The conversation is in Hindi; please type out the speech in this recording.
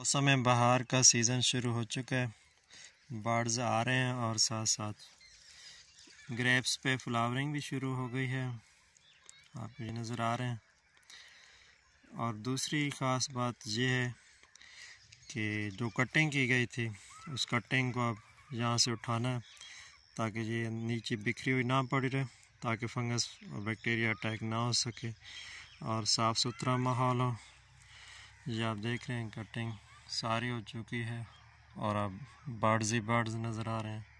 मौसम बहार का सीज़न शुरू हो चुका है बर्ड्स आ रहे हैं और साथ साथ ग्रेप्स पे फ्लावरिंग भी शुरू हो गई है आप ये नज़र आ रहे हैं और दूसरी ख़ास बात यह है कि जो कटिंग की गई थी उस कटिंग को अब यहाँ से उठाना है ताकि ये नीचे बिखरी हुई ना पड़ी रहे ताकि फंगस और बैक्टीरिया अटैक ना हो सके और साफ़ सुथरा माहौल हो ये आप देख रहे हैं कटिंग सारी हो चुकी है और अब बर्ड्स ही बर्ड्स नज़र आ रहे हैं